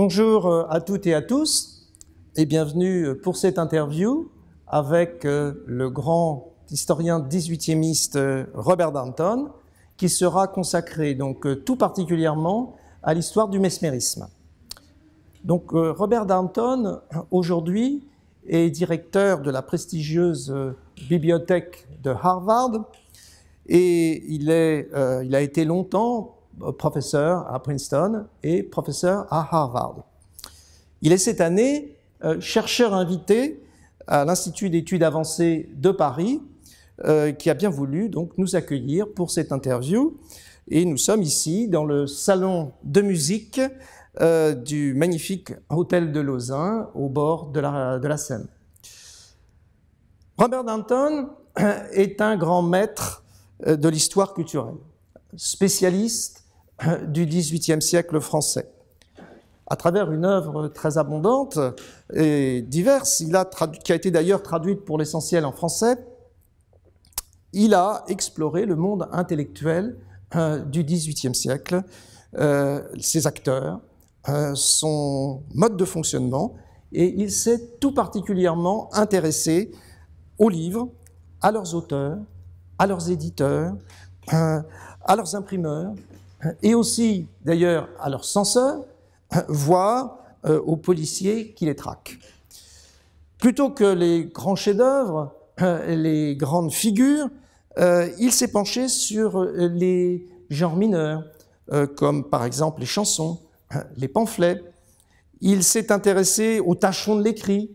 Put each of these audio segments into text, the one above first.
Bonjour euh, à toutes et à tous et bienvenue euh, pour cette interview avec euh, le grand historien 18e Robert Danton qui sera consacré donc tout particulièrement à l'histoire du mesmérisme. Donc Robert Danton aujourd'hui est directeur de la prestigieuse bibliothèque de Harvard et il, est, il a été longtemps euh, professeur à Princeton et professeur à Harvard. Il est cette année euh, chercheur invité à l'Institut d'études avancées de Paris, euh, qui a bien voulu donc nous accueillir pour cette interview. Et nous sommes ici dans le salon de musique du magnifique hôtel de Lausanne, au bord de la, de la Seine. Robert Danton est un grand maître de l'histoire culturelle, spécialiste du XVIIIe siècle français. À travers une œuvre très abondante et diverse, il a qui a été d'ailleurs traduite pour l'essentiel en français, il a exploré le monde intellectuel euh, du XVIIIe siècle, euh, ses acteurs, euh, son mode de fonctionnement, et il s'est tout particulièrement intéressé aux livres, à leurs auteurs, à leurs éditeurs, à leurs imprimeurs, et aussi d'ailleurs à leurs censeurs, voire euh, aux policiers qui les traquent. Plutôt que les grands chefs-d'œuvre, euh, les grandes figures, euh, il s'est penché sur les genres mineurs, comme par exemple les chansons, les pamphlets. Il s'est intéressé aux tachons de l'écrit,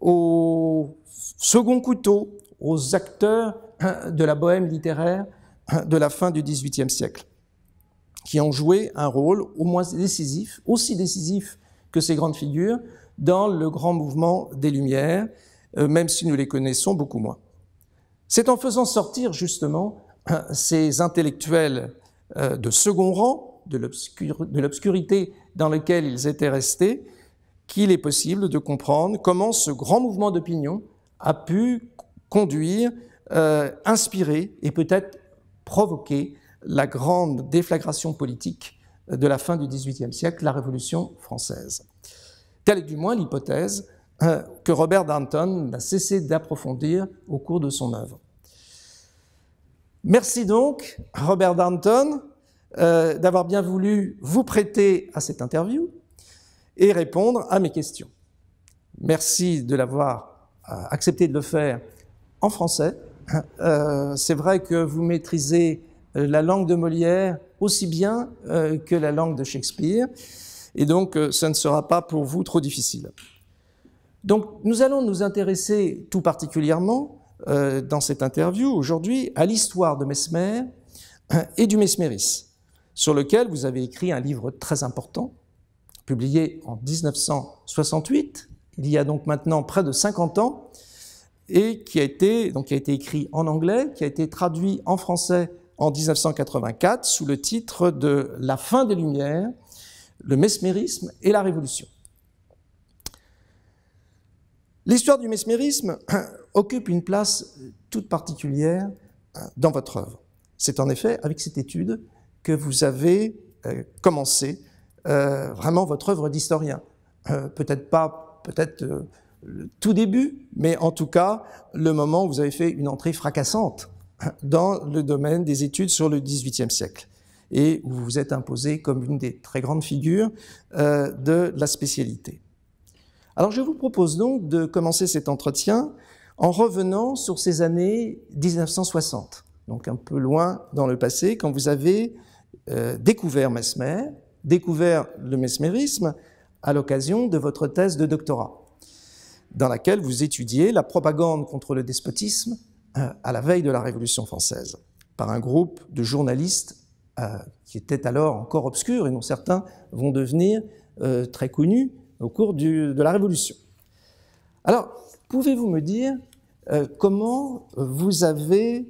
aux second couteaux, aux acteurs de la bohème littéraire de la fin du XVIIIe siècle qui ont joué un rôle au moins décisif, aussi décisif que ces grandes figures, dans le grand mouvement des Lumières, euh, même si nous les connaissons beaucoup moins. C'est en faisant sortir justement ces intellectuels euh, de second rang, de l'obscurité dans laquelle ils étaient restés, qu'il est possible de comprendre comment ce grand mouvement d'opinion a pu conduire, euh, inspirer et peut-être provoquer la grande déflagration politique de la fin du XVIIIe siècle, la Révolution française. Telle est du moins l'hypothèse euh, que Robert Danton n'a cessé d'approfondir au cours de son œuvre. Merci donc, Robert Danton, euh, d'avoir bien voulu vous prêter à cette interview et répondre à mes questions. Merci de l'avoir euh, accepté de le faire en français. C'est vrai que vous maîtrisez euh, la langue de Molière aussi bien euh, que la langue de Shakespeare, et donc ce euh, ça ne sera pas pour vous trop difficile. Donc nous allons nous intéresser tout particulièrement dans cette interview aujourd'hui à l'histoire de Mesmer et du Mesmerisme sur lequel vous avez écrit un livre très important, publié en 1968, il y a donc maintenant près de 50 ans, et qui donc, qui a été écrit en anglais, qui a été traduit en français en 1984 sous le titre de La fin des Lumières, le mesmérisme et la Révolution. L'histoire du mesmérisme occupe une place toute particulière euh, dans votre œuvre. C'est en effet avec cette étude que vous avez euh, commencé euh, vraiment votre œuvre d'historien. peut-être pas, peut-être tout début, mais en tout cas le moment où vous avez fait une entrée fracassante dans le domaine des études sur le XVIIIe siècle et où vous vous êtes imposé comme une des très grandes figures euh, de la spécialité. Alors je vous propose donc de commencer cet entretien en revenant sur ces années 1960, donc un peu loin dans le passé, quand vous avez euh, découvert Mesmer, découvert le mesmérisme à l'occasion de votre thèse de doctorat, dans laquelle vous étudiez la propagande contre le despotisme euh, à la veille de la Révolution française par un groupe de journalistes euh, qui étaient alors encore obscurs et dont certains vont devenir euh, très connus au cours de la Révolution. Alors, pouvez-vous me dire comment vous avez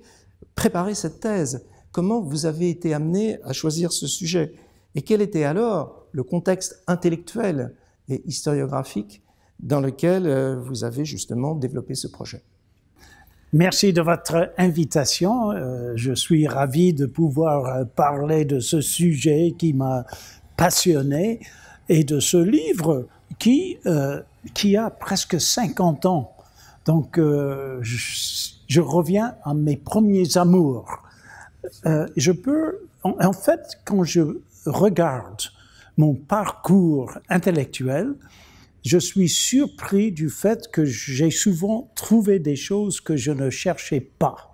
préparé cette thèse Comment vous avez été amené à choisir ce sujet Et quel était alors le contexte intellectuel et historiographique dans lequel vous avez justement développé ce projet Merci de votre invitation. Euh, je suis ravi de pouvoir euh, parler de ce sujet qui m'a passionné et de ce livre qui, euh, qui a presque 50 ans. Donc, je, reviens à mes premiers amours. je peux, en, fait, quand je regarde mon parcours intellectuel, je suis surpris du fait que j'ai souvent trouvé des choses que je ne cherchais pas.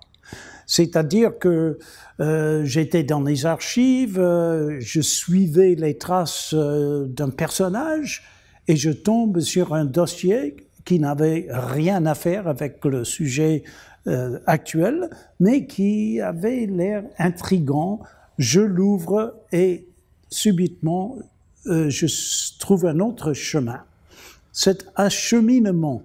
C'est-à-dire que euh, j'étais dans les archives, euh, je suivais les traces euh, d'un personnage et je tombe sur un dossier qui n'avait rien à faire avec le sujet euh, actuel, mais qui avait l'air intrigant. Je l'ouvre et subitement, je trouve un autre chemin cet acheminement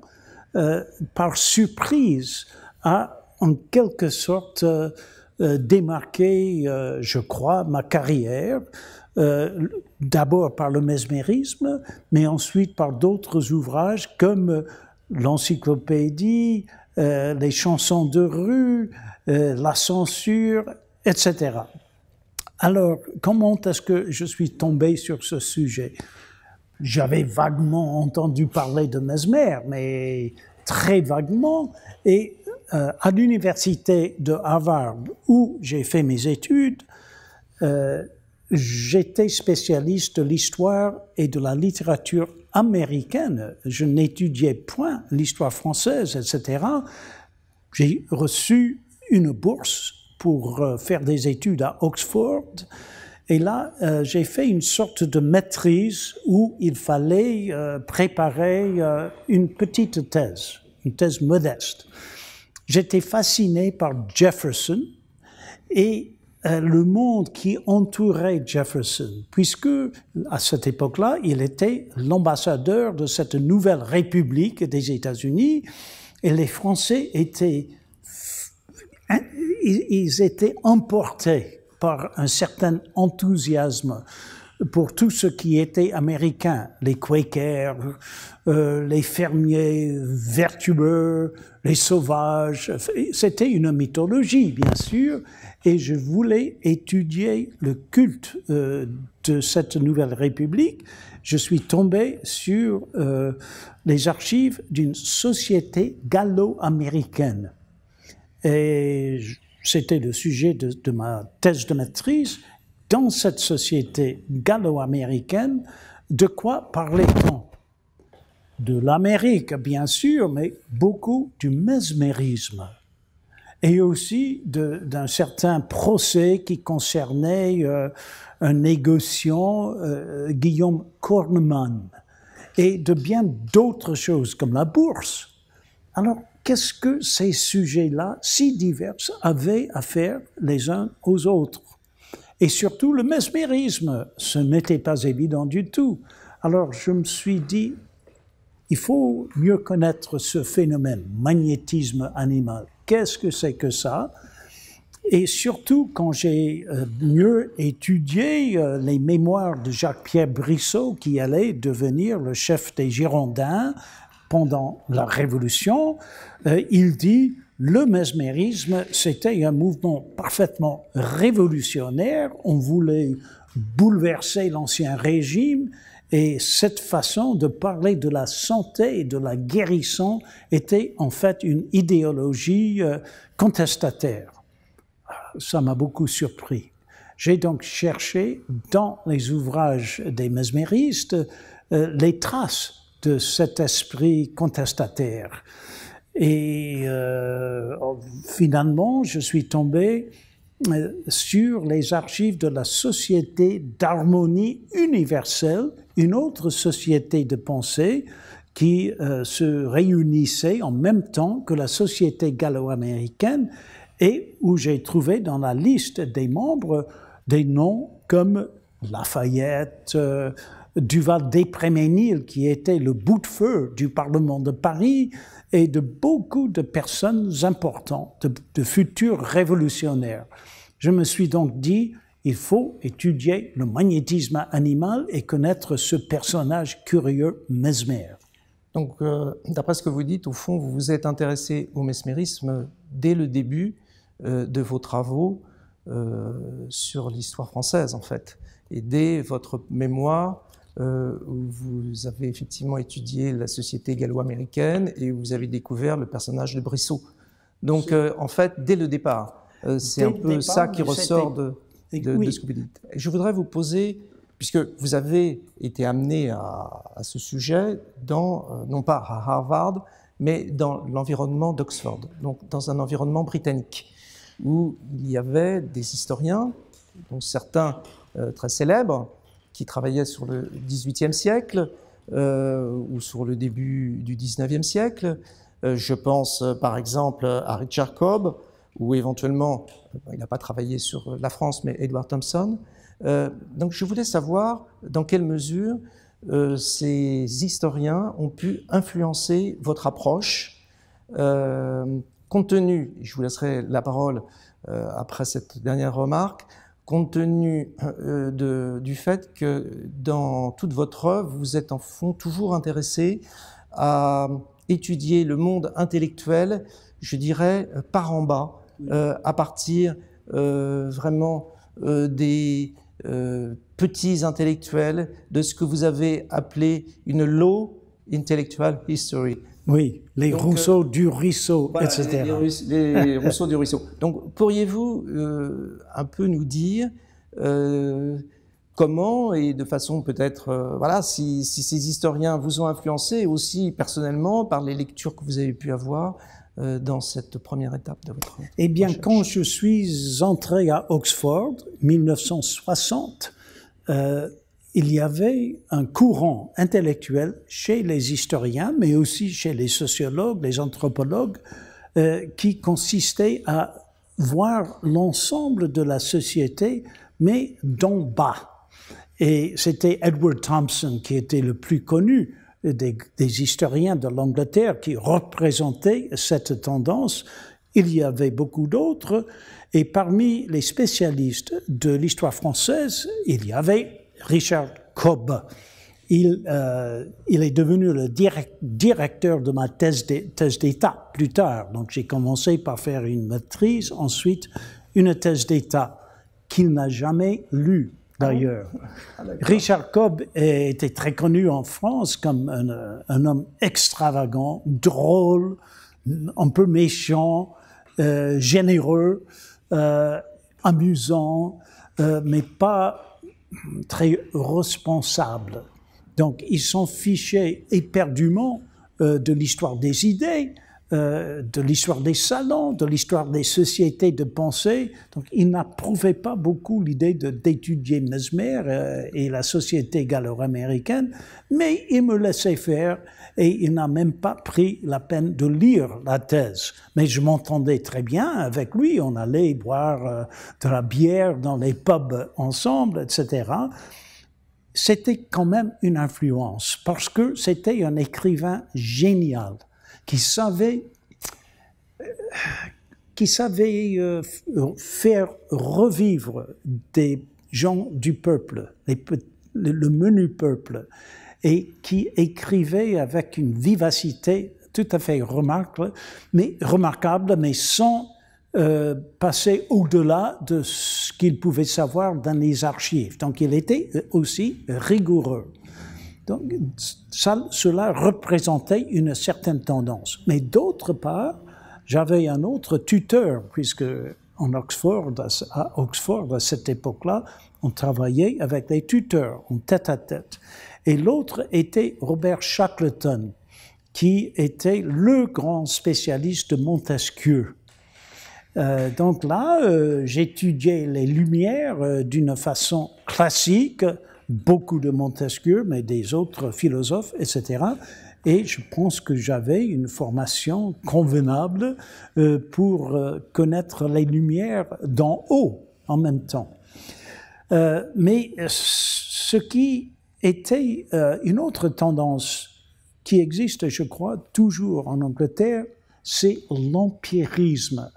euh, par surprise a en quelque sorte euh, euh, démarqué, je crois, ma carrière, d'abord par le mesmérisme, mais ensuite par d'autres ouvrages comme l'encyclopédie, les chansons de rue, la censure, etc. Alors, comment est-ce que je suis tombé sur ce sujet j'avais vaguement entendu parler de Mesmer, mais très vaguement. Et euh, à l'université de Harvard, où j'ai fait mes études, euh, j'étais spécialiste de l'histoire et de la littérature américaine. Je n'étudiais point l'histoire française, etc. J'ai reçu une bourse pour euh, faire des études à Oxford. Et là, euh, j'ai fait une sorte de maîtrise où il fallait euh, préparer euh, une petite thèse, une thèse modeste. J'étais fasciné par Jefferson et le monde qui entourait Jefferson, puisque à cette époque-là, il était l'ambassadeur de cette nouvelle République des États-Unis et les Français étaient, ils étaient emportés par un certain enthousiasme pour tout ce qui était américain, les Quakers, euh, les fermiers vertueux, les sauvages. C'était une mythologie, bien sûr, et je voulais étudier le culte euh, de cette nouvelle république. Je suis tombé sur euh, les archives d'une société gallo-américaine. Et c'était le sujet de, ma thèse de maîtrise, dans cette société gallo-américaine, de quoi parlait-on De l'Amérique, bien sûr, mais beaucoup du mesmérisme. Et aussi d'un certain procès qui concernait euh, un négociant, euh, Guillaume Kornemann. et de bien d'autres choses comme la bourse. Alors, qu'est-ce que ces sujets-là, si divers, avaient à faire les uns aux autres. Et surtout, le mesmérisme, ce n'était pas évident du tout. Alors je me suis dit, il faut mieux connaître ce phénomène, magnétisme animal. Qu'est-ce que c'est que ça Et surtout, quand j'ai euh, mieux étudié euh, les mémoires de Jacques-Pierre Brissot, qui allait devenir le chef des Girondins, pendant la Révolution, euh, il dit le mesmérisme, c'était un mouvement parfaitement révolutionnaire. On voulait bouleverser l'ancien régime et cette façon de parler de la santé et de la guérison était en fait une idéologie euh, contestataire. Ça m'a beaucoup surpris. J'ai donc cherché dans les ouvrages des mesméristes euh, les traces de cet esprit contestataire. Et euh, oh, finalement, je suis tombé euh, sur les archives de la Société d'harmonie universelle, une autre société de pensée qui euh, se réunissait en même temps que la Société gallo-américaine et où j'ai trouvé dans la liste des membres des noms comme Lafayette, Duval Préméniles, qui était le bout de feu du Parlement de Paris et de beaucoup de personnes importantes, de, futurs révolutionnaires. Je me suis donc dit, il faut étudier le magnétisme animal et connaître ce personnage curieux, Mesmer. Donc, euh, d'après ce que vous dites, au fond, vous vous êtes intéressé au mesmérisme dès le début euh, de vos travaux euh, sur l'histoire française, en fait. Et dès votre mémoire euh, où vous avez effectivement étudié la société gallo-américaine et où vous avez découvert le personnage de Brissot. Donc, euh, en fait, dès le départ, euh, c'est un peu ça qui ressort de, de, Je voudrais vous poser, puisque vous avez été amené à, ce sujet, dans, non pas à Harvard, mais dans l'environnement d'Oxford, donc dans un environnement britannique, où il y avait des historiens, dont certains très célèbres, qui travaillait sur le XVIIIe siècle euh, ou sur le début du XIXe siècle. Euh, je pense euh, par exemple à Richard Cobb ou éventuellement, il n'a pas travaillé sur la France, mais Edward Thompson. donc je voulais savoir dans quelle mesure ces historiens ont pu influencer votre approche, compte tenu, je vous laisserai la parole après cette dernière remarque, compte tenu euh, euh, du fait que dans toute votre œuvre, vous êtes en fond toujours intéressé à étudier le monde intellectuel, je dirais, euh, par en bas, à partir vraiment des petits intellectuels, de ce que vous avez appelé une low intellectual history, oui, euh, les rousseaux du Ruisseau, etc. Les, du Ruisseau. Donc, pourriez-vous euh, un peu nous dire euh, comment et de façon peut-être, voilà, si, ces historiens vous ont influencé aussi personnellement par les lectures que vous avez pu avoir dans cette première étape de votre vie. Eh bien, quand je suis entré à Oxford, 1960, il y avait un courant intellectuel chez les historiens, mais aussi chez les sociologues, les anthropologues, euh, qui consistait à voir l'ensemble de la société, mais d'en bas. Et c'était Edward Thompson qui était le plus connu des, des historiens de l'Angleterre qui représentait cette tendance. Il y avait beaucoup d'autres, et parmi les spécialistes de l'histoire française, il y avait Richard Cobb. Euh, il, est devenu le directeur de ma thèse d'État plus tard. Donc j'ai commencé par faire une maîtrise, ensuite une thèse d'État qu'il n'a jamais lue d'ailleurs. Ah ah, Richard Cobb était très connu en France comme un, euh, homme extravagant, drôle, un peu méchant, euh, généreux, amusant, mais pas très responsables. Donc ils sont fichés éperdument euh, de l'histoire des idées, euh, de l'histoire des salons, de l'histoire des sociétés de pensée. Donc il n'approuvait pas beaucoup l'idée d'étudier Mesmer euh, et la société gallo-américaine, mais il me laissait faire et il n'a même pas pris la peine de lire la thèse. Mais je m'entendais très bien avec lui, on allait boire euh, de la bière dans les pubs ensemble, etc c'était quand même une influence parce que c'était un écrivain génial qui savait, qui savait euh, faire revivre des gens du peuple, le menu peuple, et qui écrivait avec une vivacité tout à fait remarquable, mais, remarquable, mais sans euh, passer au-delà de ce qu'il pouvait savoir dans les archives. Donc il était aussi rigoureux. Donc cela représentait une certaine tendance. Mais d'autre part, j'avais un autre tuteur, puisque en Oxford, à Oxford, à cette époque-là, on travaillait avec des tuteurs, en tête à tête. Et l'autre était Robert Shackleton, qui était le grand spécialiste de Montesquieu. Euh, donc là, euh, j'étudiais les Lumières euh, d'une façon classique, beaucoup de Montesquieu, mais des autres philosophes, etc. Et je pense que j'avais une formation convenable euh, pour euh, connaître les lumières d'en haut en même temps. Euh, mais ce qui était une autre tendance qui existe, je crois, toujours en Angleterre, c'est l'empirisme.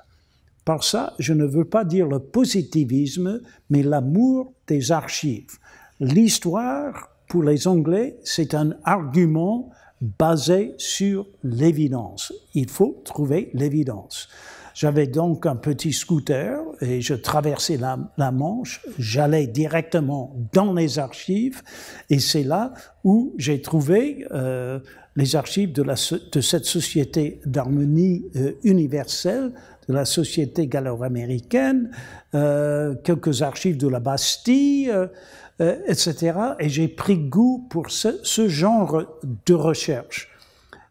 Par ça, je ne veux pas dire le positivisme, mais l'amour des archives. L'histoire, pour les Anglais, c'est un argument basé sur l'évidence. Il faut trouver l'évidence. J'avais donc un petit scooter et je traversais la, Manche. J'allais directement dans les archives et c'est là où j'ai trouvé euh, les archives de, la, de cette société d'harmonie euh, universelle, de la société gallo-américaine, euh, quelques archives de la Bastille, euh, euh, etc. Et j'ai pris goût pour ce, ce, genre de recherche.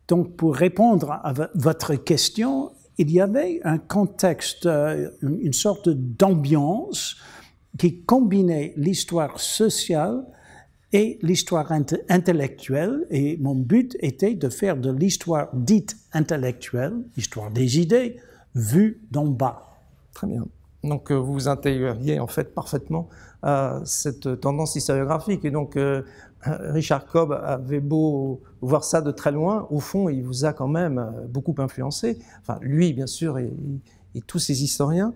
Donc, pour répondre à votre question, il y avait un contexte, une sorte d'ambiance qui combinait l'histoire sociale et l'histoire intellectuelle. Et mon but était de faire de l'histoire dite intellectuelle, l'histoire des idées, vue d'en bas. Très bien. Donc euh, vous vous intégreriez en fait parfaitement euh, cette tendance historiographique. Et donc euh, Richard Cobb avait beau voir ça de très loin, au fond il vous a quand même beaucoup influencé. Enfin lui bien sûr et, et tous ses historiens.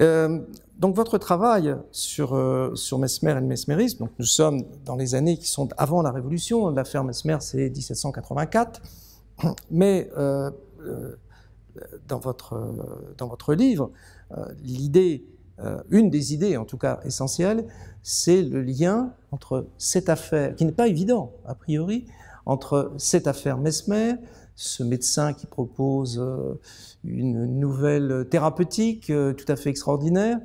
Euh, donc votre travail sur, euh, sur Mesmer et le mesmérisme, donc nous sommes dans les années qui sont avant la Révolution, l'affaire Mesmer c'est 1784, mais euh, dans, votre, dans votre livre, l'idée, une des idées en tout cas essentielles, c'est le lien entre cette affaire, qui n'est pas évident a priori, entre cette affaire Mesmer, ce médecin qui propose euh, une nouvelle thérapeutique euh, tout à fait extraordinaire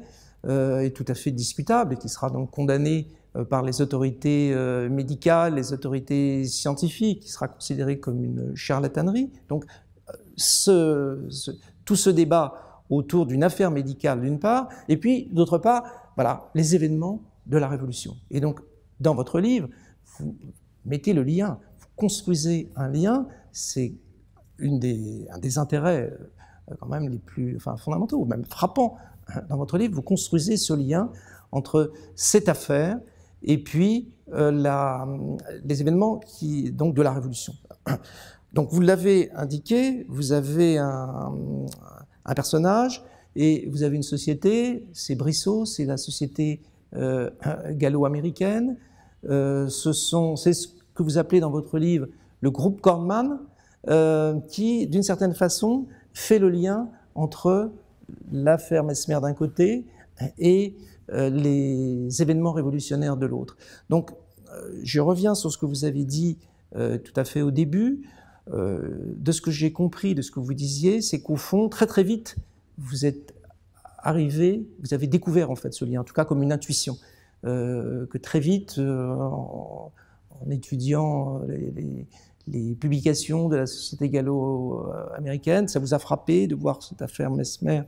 euh, et tout à fait discutable et qui sera donc condamné par les autorités médicales, les autorités scientifiques, qui sera considéré comme une charlatanerie. Donc tout ce débat autour d'une affaire médicale d'une part, et puis d'autre part, voilà, les événements de la Révolution. Et donc dans votre livre, vous mettez le lien, vous construisez un lien c'est un des intérêts euh, quand même les plus fondamentaux, ou même frappants. Hein, dans votre livre, vous construisez ce lien entre cette affaire et puis euh, les événements donc de la Révolution. Donc vous l'avez indiqué, vous avez un, personnage et vous avez une société, c'est Brissot, c'est la société euh, gallo-américaine, c'est ce que vous appelez dans votre livre le groupe Kornman, euh, qui, d'une certaine façon, fait le lien entre l'affaire Mesmer d'un côté et euh, les événements révolutionnaires de l'autre. Donc, euh, je reviens sur ce que vous avez dit tout à fait au début. de ce que j'ai compris, de ce que vous disiez, c'est qu'au fond, très très vite, vous êtes arrivé, vous avez découvert en fait ce lien, en tout cas comme une intuition, que très vite, en, étudiant les les publications de la société gallo-américaine. Euh, Ça vous a frappé de voir cette affaire Mesmer,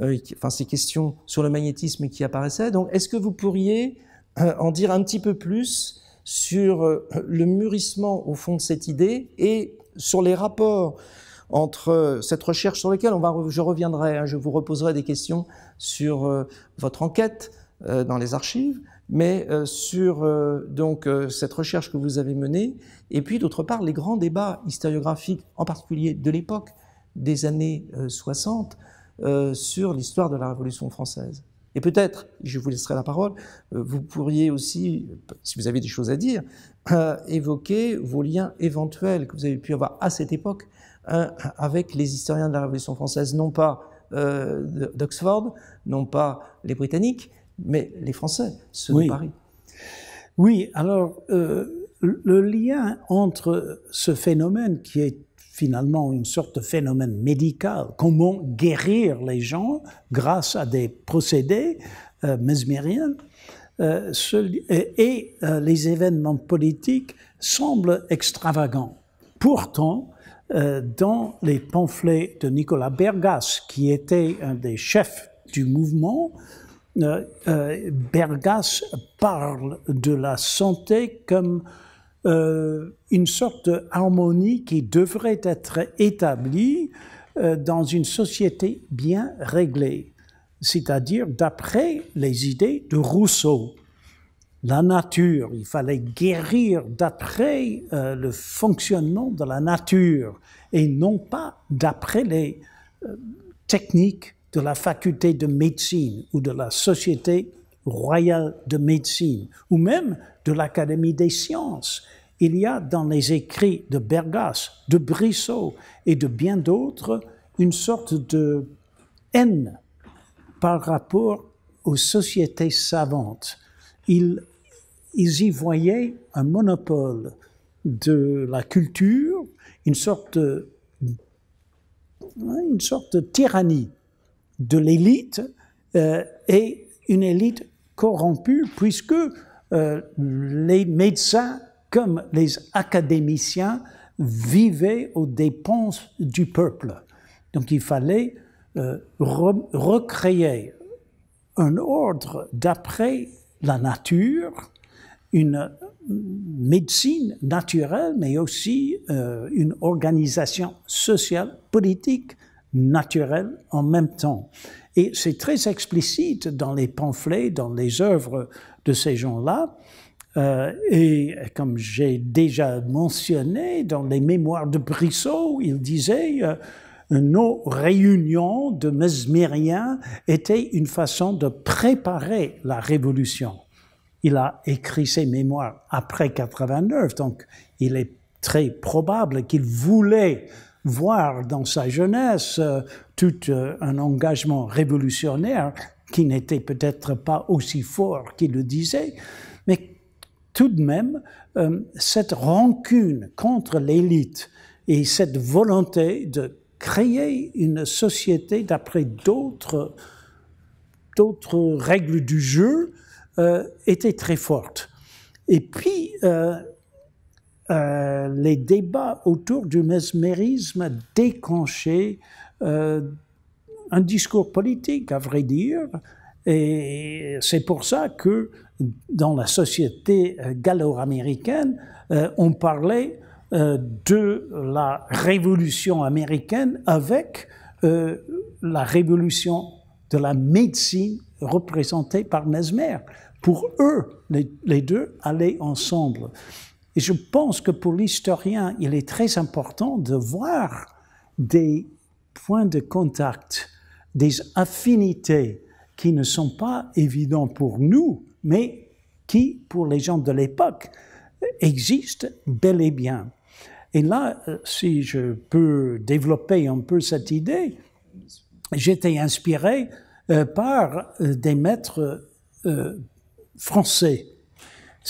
euh, enfin ces questions sur le magnétisme qui apparaissaient. Donc, est-ce que vous pourriez euh, en dire un petit peu plus sur le mûrissement au fond de cette idée et sur les rapports entre cette recherche sur laquelle on va, je reviendrai, hein, je vous reposerai des questions sur votre enquête dans les archives, mais euh, sur euh, donc euh, cette recherche que vous avez menée, et puis d'autre part les grands débats historiographiques, en particulier de l'époque des années 60, sur l'histoire de la Révolution française. Et peut-être, je vous laisserai la parole, vous pourriez aussi, si vous avez des choses à dire, évoquer vos liens éventuels que vous avez pu avoir à cette époque hein, avec les historiens de la Révolution française, non pas d'Oxford, non pas les Britanniques, mais les Français, ceux de Paris. Oui, alors euh, le lien entre ce phénomène qui est finalement une sorte de phénomène médical, comment guérir les gens grâce à des procédés euh, mesmériens, euh, et, euh, les événements politiques semblent extravagants. Pourtant, dans les pamphlets de Nicolas Bergas, qui était un des chefs du mouvement, euh, euh, Bergas parle de la santé comme euh, une sorte d'harmonie qui devrait être établie dans une société bien réglée, c'est-à-dire d'après les idées de Rousseau. La nature, il fallait guérir d'après le fonctionnement de la nature et non pas d'après les techniques de la faculté de médecine ou de la Société royale de médecine ou même de l'Académie des sciences. Il y a dans les écrits de Bergasse, de Brissot et de bien d'autres une sorte de haine par rapport aux sociétés savantes. Ils, y voyaient un monopole de la culture, une sorte hein, une sorte de tyrannie de l'élite euh, et une élite corrompue, puisque euh, les médecins comme les académiciens vivaient aux dépenses du peuple. Donc il fallait euh, recréer un ordre d'après la nature, une médecine naturelle, mais aussi une organisation sociale, politique, naturel en même temps. Et c'est très explicite dans les pamphlets, dans les œuvres de ces gens-là. Euh, et comme j'ai déjà mentionné dans les mémoires de Brissot, il disait euh, nos réunions de mesmériens étaient une façon de préparer la révolution. Il a écrit ses mémoires après 89, donc il est très probable qu'il voulait voir dans sa jeunesse euh, tout euh, un engagement révolutionnaire qui n'était peut-être pas aussi fort qu'il le disait, mais tout de même, euh, cette rancune contre l'élite et cette volonté de créer une société d'après d'autres règles du jeu était très forte. Et puis, euh, les débats autour du mesmérisme déclenchaient euh, un discours politique, à vrai dire, et c'est pour ça que dans la société euh, gallo-américaine, on parlait de la révolution américaine avec la révolution de la médecine représentée par Mesmer. Pour eux, les deux allaient ensemble. Et je pense que pour l'historien, il est très important de voir des points de contact, des affinités qui ne sont pas évidents pour nous, mais qui, pour les gens de l'époque, existent bel et bien. Et là, euh, si je peux développer un peu cette idée, j'étais inspiré euh, par euh, des maîtres français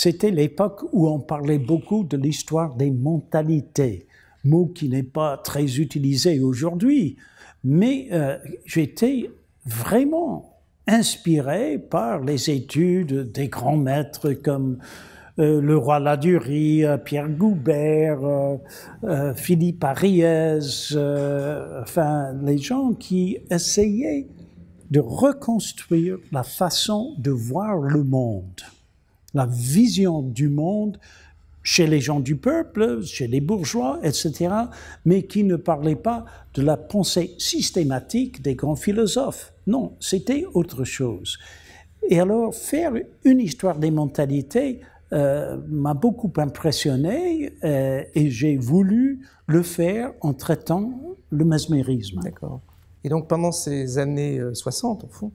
c'était l'époque où on parlait beaucoup de l'histoire des mentalités, mot qui n'est pas très utilisé aujourd'hui, mais euh, j'étais vraiment inspiré par les études des grands maîtres comme euh, le roi Ladurie, euh, Pierre Goubert, Philippe Ariès, enfin les gens qui essayaient de reconstruire la façon de voir le monde la vision du monde chez les gens du peuple, chez les bourgeois, etc., mais qui ne parlait pas de la pensée systématique des grands philosophes. Non, c'était autre chose. Et alors, faire une histoire des mentalités euh, m'a beaucoup impressionné euh, et j'ai voulu le faire en traitant le mesmérisme. D'accord. Et donc, pendant ces années 60, euh, fond,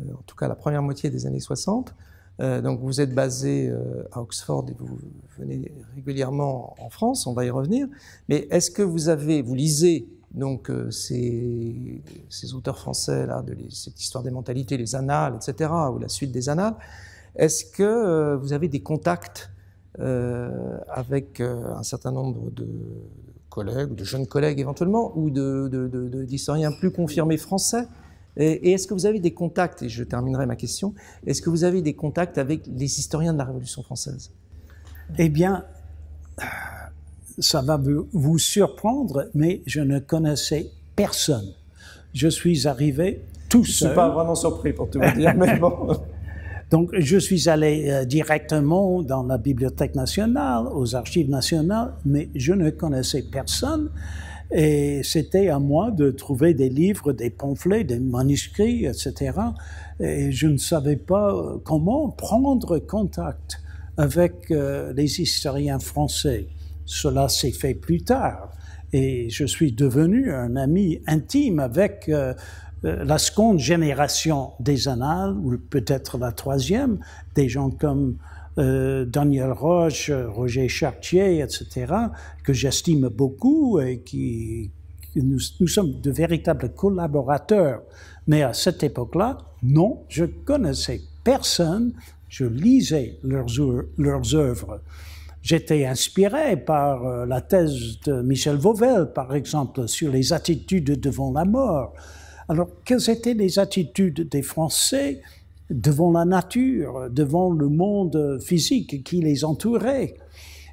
en tout cas la première moitié des années 60, euh, donc vous êtes basé euh, à Oxford et vous venez régulièrement en France, on va y revenir. Mais est-ce que vous avez, vous lisez donc euh, ces, auteurs français là, de cette histoire des mentalités, les annales, etc., ou la suite des annales, est-ce que vous avez des contacts avec un certain nombre de collègues, de jeunes collègues éventuellement, ou d'historiens de, plus confirmés français et est-ce que vous avez des contacts, et je terminerai ma question, est-ce que vous avez des contacts avec les historiens de la Révolution française Eh bien, ça va vous surprendre, mais je ne connaissais personne. Je suis arrivé tout seul. Je ne suis pas vraiment surpris pour tout vous dire, mais bon. Donc, je suis allé euh, directement dans la Bibliothèque nationale, aux archives nationales, mais je ne connaissais personne. Et c'était à moi de trouver des livres, des pamphlets, des manuscrits, etc. Et je ne savais pas euh, comment prendre contact avec euh, les historiens français. Cela s'est fait plus tard. Et je suis devenu un ami intime avec euh, la seconde génération des annales, ou peut-être la troisième, des gens comme euh, Daniel Roche, Roger Chartier, etc., que j'estime beaucoup et qui, nous, sommes de véritables collaborateurs. Mais à cette époque-là, non, je connaissais personne, je lisais leurs, leurs œuvres. J'étais inspiré par euh, la thèse de Michel Vauvel, par exemple, sur les attitudes devant la mort. Alors, quelles étaient les attitudes des Français devant la nature, devant le monde physique qui les entourait.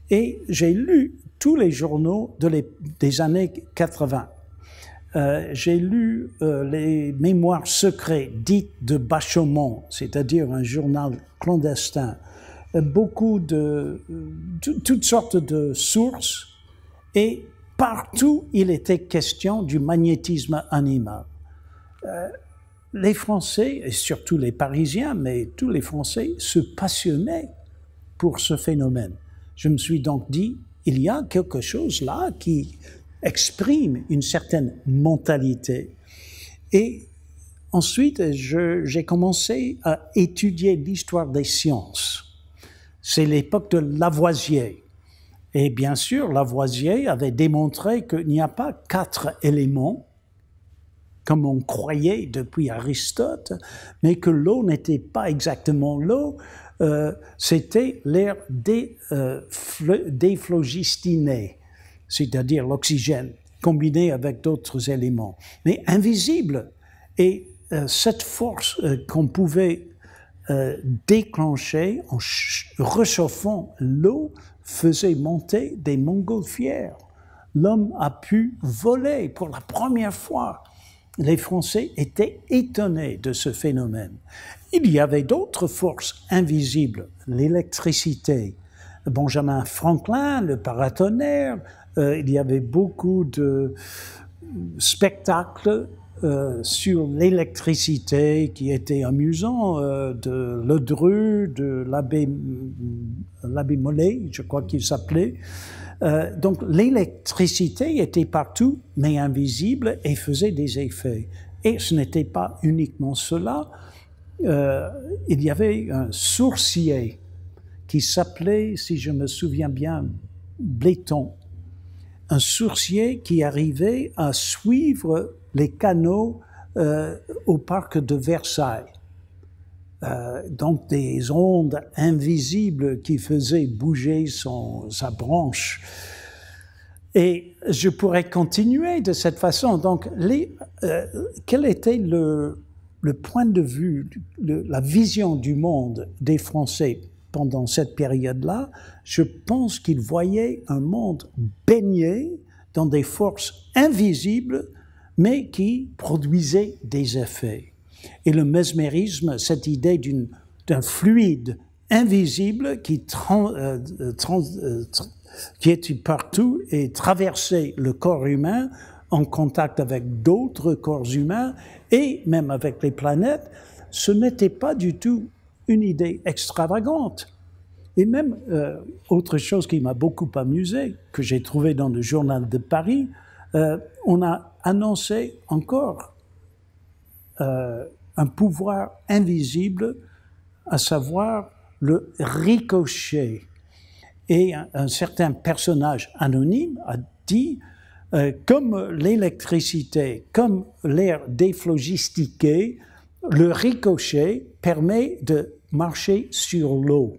Et j'ai lu tous les journaux de des années 80. Euh, j'ai lu euh, les mémoires secrets dites de Bachaumont, c'est-à-dire un journal clandestin, euh, beaucoup de toutes sortes de sources, et partout il était question du magnétisme animal les Français, et surtout les Parisiens, mais tous les Français, se passionnaient pour ce phénomène. Je me suis donc dit, il y a quelque chose là qui exprime une certaine mentalité. Et ensuite, j'ai commencé à étudier l'histoire des sciences. C'est l'époque de Lavoisier. Et bien sûr, Lavoisier avait démontré qu'il n'y a pas quatre éléments comme on croyait depuis Aristote, mais que l'eau n'était pas exactement l'eau, euh, c'était l'air déflogistiné, euh, déphlogistiné, c'est-à-dire l'oxygène, combiné avec d'autres éléments, mais invisible. Et euh, cette force qu'on pouvait déclencher en réchauffant l'eau faisait monter des montgolfières. L'homme a pu voler pour la première fois les Français étaient étonnés de ce phénomène. Il y avait d'autres forces invisibles, l'électricité. Benjamin Franklin, le paratonnerre, euh, il y avait beaucoup de spectacles euh, sur l'électricité qui étaient amusants, euh, de Ledru, de l'abbé Mollet, je crois qu'il s'appelait. Euh, donc l'électricité était partout, mais invisible et faisait des effets. Et ce n'était pas uniquement cela. Euh, il y avait un sourcier qui s'appelait, si je me souviens bien, Bléton. Un sourcier qui arrivait à suivre les canaux euh, au parc de Versailles. Euh, donc des ondes invisibles qui faisaient bouger sa branche. Et je pourrais continuer de cette façon. Donc, euh, quel était le, point de vue, la vision du monde des Français pendant cette période-là Je pense qu'ils voyaient un monde baigné dans des forces invisibles, mais qui produisaient des effets. Et le mesmérisme, cette idée d'un fluide invisible qui, euh, euh, trans, euh, qui est partout et traversait le corps humain en contact avec d'autres corps humains et même avec les planètes, ce n'était pas du tout une idée extravagante. Et même, autre chose qui m'a beaucoup amusé, que j'ai trouvé dans le journal de Paris, on a annoncé encore un pouvoir invisible, à savoir le ricochet. Et un, certain personnage anonyme a dit, euh, comme l'électricité, comme l'air déphlogistiqué, le ricochet permet de marcher sur l'eau.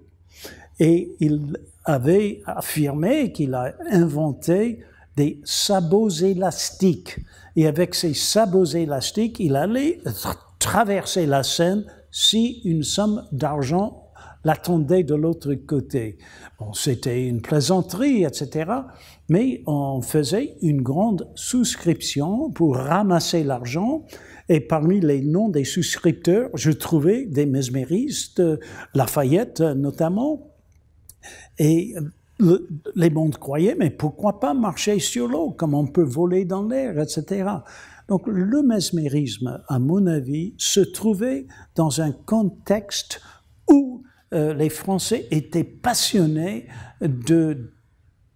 Et il avait affirmé qu'il a inventé des sabots élastiques. Et avec ces sabots élastiques, il allait traverser la Seine si une somme d'argent l'attendait de l'autre côté. Bon, c'était une plaisanterie, etc. Mais on faisait une grande souscription pour ramasser l'argent. Et parmi les noms des souscripteurs, je trouvais des mesméristes, Lafayette notamment. Et euh, les mondes croyaient, mais pourquoi pas marcher sur l'eau, comme on peut voler dans l'air, etc. Donc le mesmérisme, à mon avis, se trouvait dans un contexte où euh, les Français étaient passionnés de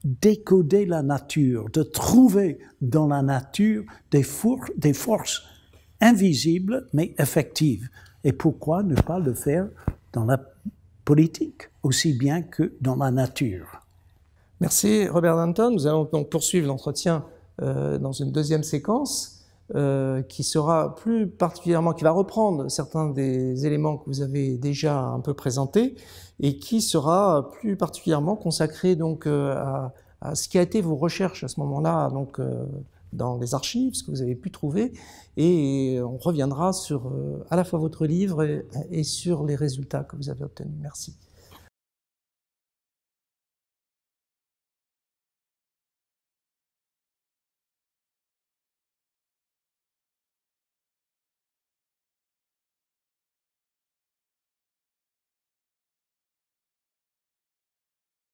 décoder la nature, de trouver dans la nature des, forces invisibles mais effectives. Et pourquoi ne pas le faire dans la politique aussi bien que dans la nature Merci Robert Danton. Nous allons donc poursuivre l'entretien euh, dans une deuxième séquence. Euh, qui sera plus particulièrement, qui va reprendre certains des éléments que vous avez déjà un peu présentés et qui sera plus particulièrement consacré donc euh, à, ce qui a été vos recherches à ce moment-là, donc euh, dans les archives, ce que vous avez pu trouver, et on reviendra sur à la fois votre livre et sur les résultats que vous avez obtenus. Merci.